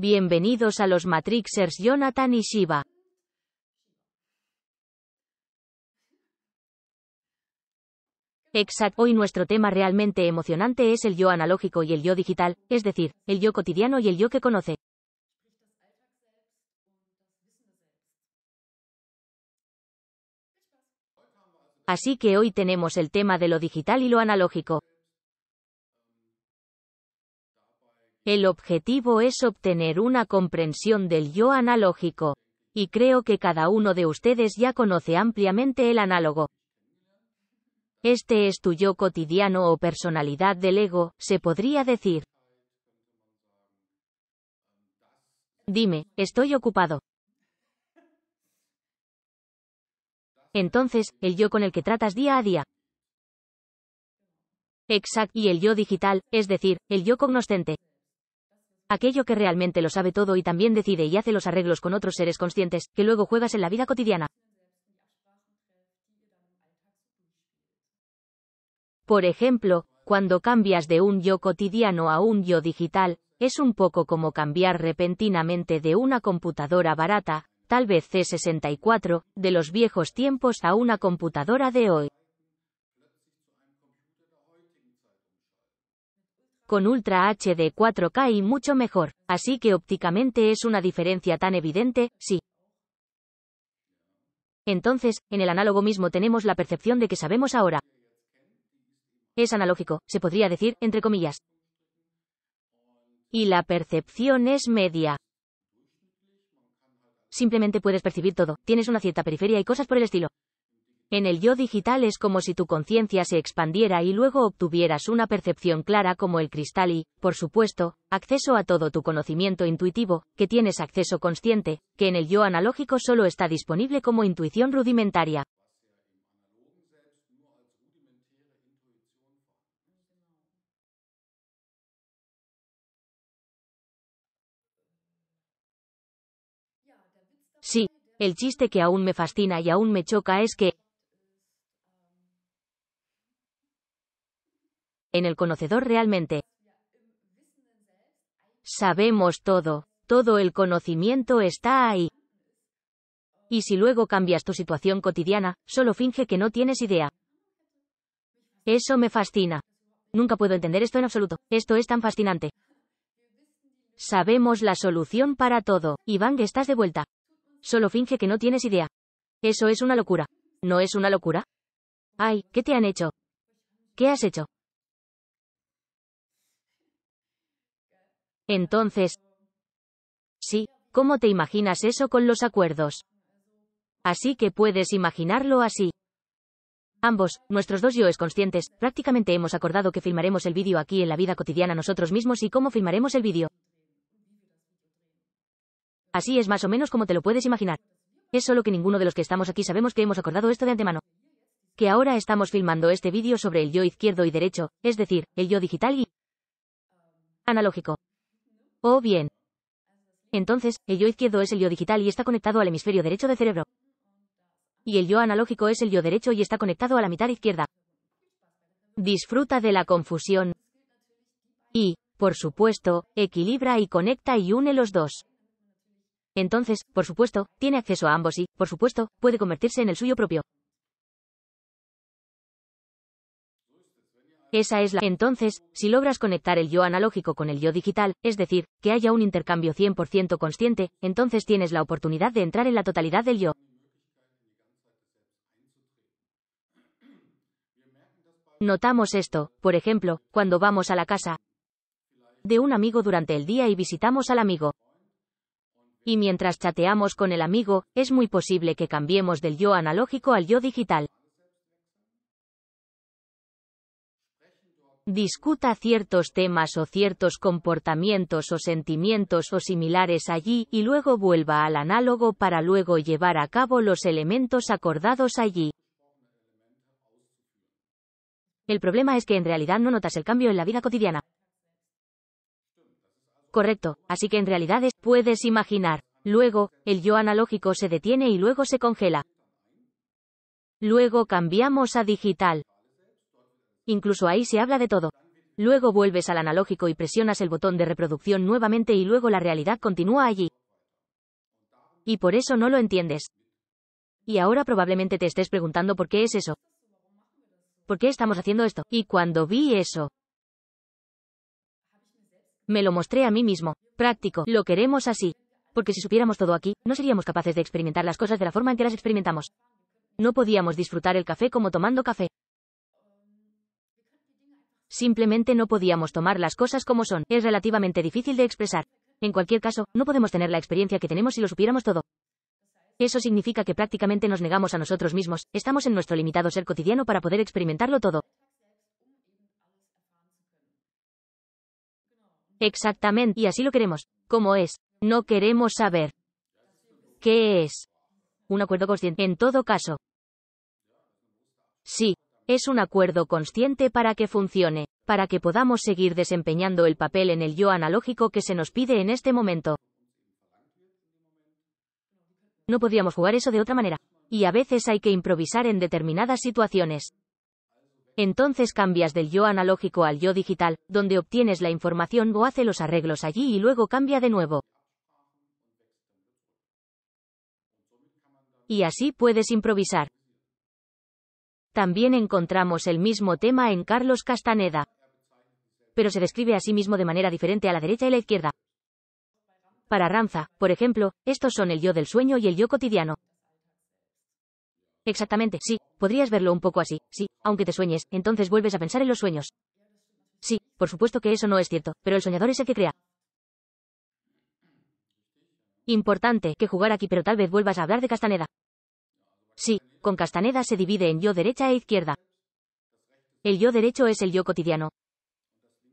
Bienvenidos a los Matrixers Jonathan y Shiva. Exacto. Hoy nuestro tema realmente emocionante es el yo analógico y el yo digital, es decir, el yo cotidiano y el yo que conoce. Así que hoy tenemos el tema de lo digital y lo analógico. El objetivo es obtener una comprensión del yo analógico. Y creo que cada uno de ustedes ya conoce ampliamente el análogo. Este es tu yo cotidiano o personalidad del ego, se podría decir. Dime, estoy ocupado. Entonces, el yo con el que tratas día a día. Exacto. Y el yo digital, es decir, el yo cognoscente aquello que realmente lo sabe todo y también decide y hace los arreglos con otros seres conscientes, que luego juegas en la vida cotidiana. Por ejemplo, cuando cambias de un yo cotidiano a un yo digital, es un poco como cambiar repentinamente de una computadora barata, tal vez C64, de los viejos tiempos a una computadora de hoy. con Ultra HD 4K y mucho mejor, así que ópticamente es una diferencia tan evidente, sí. Entonces, en el análogo mismo tenemos la percepción de que sabemos ahora. Es analógico, se podría decir, entre comillas. Y la percepción es media. Simplemente puedes percibir todo, tienes una cierta periferia y cosas por el estilo. En el yo digital es como si tu conciencia se expandiera y luego obtuvieras una percepción clara como el cristal y, por supuesto, acceso a todo tu conocimiento intuitivo, que tienes acceso consciente, que en el yo analógico solo está disponible como intuición rudimentaria. Sí, el chiste que aún me fascina y aún me choca es que, en el conocedor realmente sabemos todo, todo el conocimiento está ahí. Y si luego cambias tu situación cotidiana, solo finge que no tienes idea. Eso me fascina. Nunca puedo entender esto en absoluto. Esto es tan fascinante. Sabemos la solución para todo. Iván, estás de vuelta. Solo finge que no tienes idea. Eso es una locura. ¿No es una locura? Ay, ¿qué te han hecho? ¿Qué has hecho? Entonces, sí, ¿cómo te imaginas eso con los acuerdos? Así que puedes imaginarlo así. Ambos, nuestros dos yoes conscientes, prácticamente hemos acordado que filmaremos el vídeo aquí en la vida cotidiana nosotros mismos y cómo filmaremos el vídeo. Así es más o menos como te lo puedes imaginar. Es solo que ninguno de los que estamos aquí sabemos que hemos acordado esto de antemano. Que ahora estamos filmando este vídeo sobre el yo izquierdo y derecho, es decir, el yo digital y analógico. O oh, bien. Entonces, el yo izquierdo es el yo digital y está conectado al hemisferio derecho del cerebro. Y el yo analógico es el yo derecho y está conectado a la mitad izquierda. Disfruta de la confusión. Y, por supuesto, equilibra y conecta y une los dos. Entonces, por supuesto, tiene acceso a ambos y, por supuesto, puede convertirse en el suyo propio. Esa es la. Entonces, si logras conectar el yo analógico con el yo digital, es decir, que haya un intercambio 100% consciente, entonces tienes la oportunidad de entrar en la totalidad del yo. Notamos esto, por ejemplo, cuando vamos a la casa de un amigo durante el día y visitamos al amigo. Y mientras chateamos con el amigo, es muy posible que cambiemos del yo analógico al yo digital. discuta ciertos temas o ciertos comportamientos o sentimientos o similares allí y luego vuelva al análogo para luego llevar a cabo los elementos acordados allí. El problema es que en realidad no notas el cambio en la vida cotidiana. Correcto, así que en realidad es, puedes imaginar. Luego, el yo analógico se detiene y luego se congela. Luego cambiamos a digital. Incluso ahí se habla de todo. Luego vuelves al analógico y presionas el botón de reproducción nuevamente y luego la realidad continúa allí. Y por eso no lo entiendes. Y ahora probablemente te estés preguntando por qué es eso. ¿Por qué estamos haciendo esto? Y cuando vi eso, me lo mostré a mí mismo. Práctico, lo queremos así. Porque si supiéramos todo aquí, no seríamos capaces de experimentar las cosas de la forma en que las experimentamos. No podíamos disfrutar el café como tomando café. Simplemente no podíamos tomar las cosas como son. Es relativamente difícil de expresar. En cualquier caso, no podemos tener la experiencia que tenemos si lo supiéramos todo. Eso significa que prácticamente nos negamos a nosotros mismos, estamos en nuestro limitado ser cotidiano para poder experimentarlo todo. Exactamente, y así lo queremos. ¿Cómo es? No queremos saber. ¿Qué es? Un acuerdo consciente. En todo caso. Sí, es un acuerdo consciente para que funcione para que podamos seguir desempeñando el papel en el yo analógico que se nos pide en este momento. No podíamos jugar eso de otra manera. Y a veces hay que improvisar en determinadas situaciones. Entonces cambias del yo analógico al yo digital, donde obtienes la información o hace los arreglos allí y luego cambia de nuevo. Y así puedes improvisar. También encontramos el mismo tema en Carlos Castaneda pero se describe a sí mismo de manera diferente a la derecha y la izquierda. Para Ramza, por ejemplo, estos son el yo del sueño y el yo cotidiano. Exactamente, sí, podrías verlo un poco así, sí, aunque te sueñes, entonces vuelves a pensar en los sueños. Sí, por supuesto que eso no es cierto, pero el soñador es el que crea. Importante que jugar aquí, pero tal vez vuelvas a hablar de Castaneda. Sí, con Castaneda se divide en yo derecha e izquierda. El yo derecho es el yo cotidiano,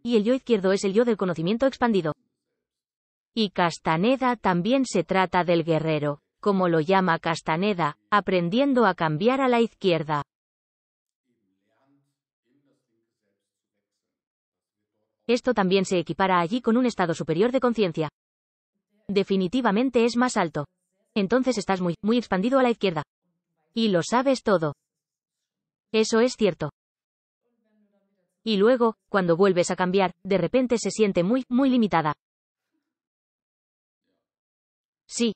y el yo izquierdo es el yo del conocimiento expandido. Y Castaneda también se trata del guerrero, como lo llama Castaneda, aprendiendo a cambiar a la izquierda. Esto también se equipara allí con un estado superior de conciencia. Definitivamente es más alto. Entonces estás muy, muy expandido a la izquierda. Y lo sabes todo. Eso es cierto y luego, cuando vuelves a cambiar, de repente se siente muy, muy limitada. Sí.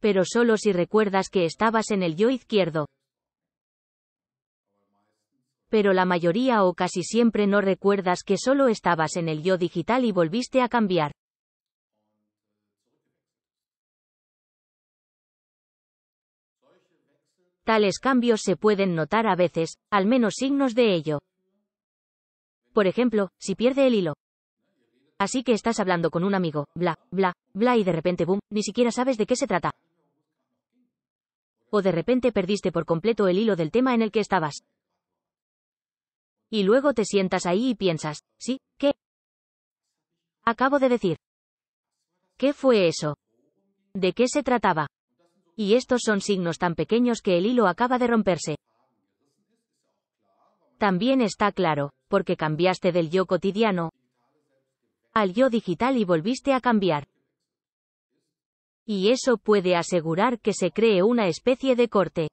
Pero solo si recuerdas que estabas en el yo izquierdo. Pero la mayoría o casi siempre no recuerdas que solo estabas en el yo digital y volviste a cambiar. Tales cambios se pueden notar a veces, al menos signos de ello. Por ejemplo, si pierde el hilo. Así que estás hablando con un amigo, bla, bla, bla y de repente, boom, ni siquiera sabes de qué se trata. O de repente perdiste por completo el hilo del tema en el que estabas. Y luego te sientas ahí y piensas, sí, ¿qué? Acabo de decir. ¿Qué fue eso? ¿De qué se trataba? Y estos son signos tan pequeños que el hilo acaba de romperse. También está claro, porque cambiaste del yo cotidiano al yo digital y volviste a cambiar. Y eso puede asegurar que se cree una especie de corte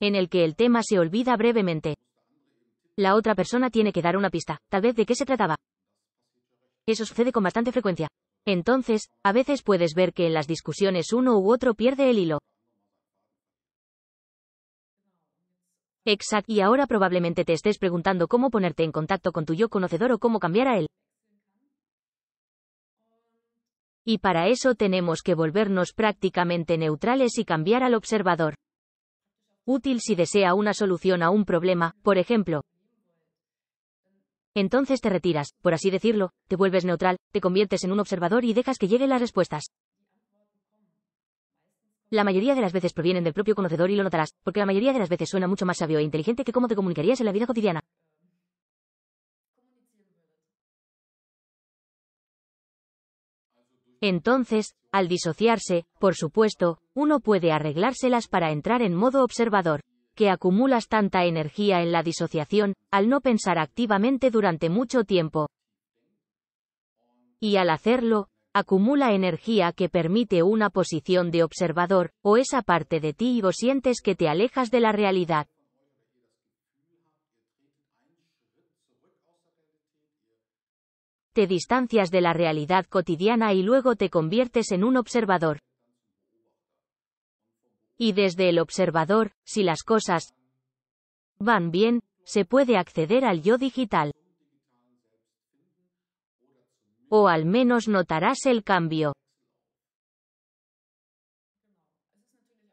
en el que el tema se olvida brevemente. La otra persona tiene que dar una pista, tal vez de qué se trataba. Eso sucede con bastante frecuencia. Entonces, a veces puedes ver que en las discusiones uno u otro pierde el hilo. Exacto. Y ahora probablemente te estés preguntando cómo ponerte en contacto con tu yo conocedor o cómo cambiar a él. Y para eso tenemos que volvernos prácticamente neutrales y cambiar al observador. Útil si desea una solución a un problema, por ejemplo, entonces te retiras, por así decirlo, te vuelves neutral, te conviertes en un observador y dejas que lleguen las respuestas. La mayoría de las veces provienen del propio conocedor y lo notarás, porque la mayoría de las veces suena mucho más sabio e inteligente que cómo te comunicarías en la vida cotidiana. Entonces, al disociarse, por supuesto, uno puede arreglárselas para entrar en modo observador que acumulas tanta energía en la disociación, al no pensar activamente durante mucho tiempo. Y al hacerlo, acumula energía que permite una posición de observador, o esa parte de ti y o sientes que te alejas de la realidad. Te distancias de la realidad cotidiana y luego te conviertes en un observador y desde el observador, si las cosas van bien, se puede acceder al yo digital. O al menos notarás el cambio.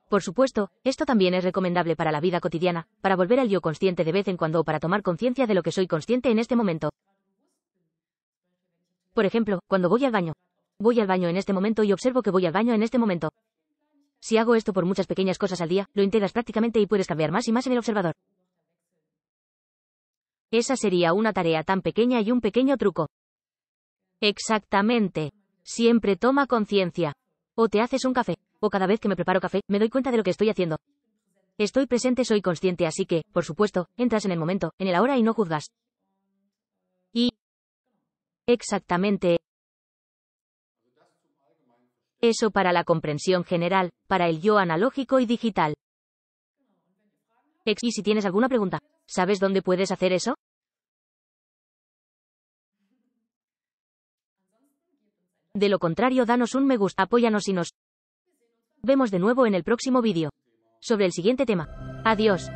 Por supuesto, esto también es recomendable para la vida cotidiana, para volver al yo consciente de vez en cuando o para tomar conciencia de lo que soy consciente en este momento. Por ejemplo, cuando voy al baño. Voy al baño en este momento y observo que voy al baño en este momento. Si hago esto por muchas pequeñas cosas al día, lo integras prácticamente y puedes cambiar más y más en el observador. Esa sería una tarea tan pequeña y un pequeño truco. Exactamente. Siempre toma conciencia. O te haces un café, o cada vez que me preparo café, me doy cuenta de lo que estoy haciendo. Estoy presente, soy consciente, así que, por supuesto, entras en el momento, en el ahora y no juzgas. Y... Exactamente. Eso para la comprensión general, para el yo analógico y digital. Y si tienes alguna pregunta, ¿sabes dónde puedes hacer eso? De lo contrario, danos un me gusta, apóyanos y nos vemos de nuevo en el próximo vídeo. Sobre el siguiente tema. Adiós.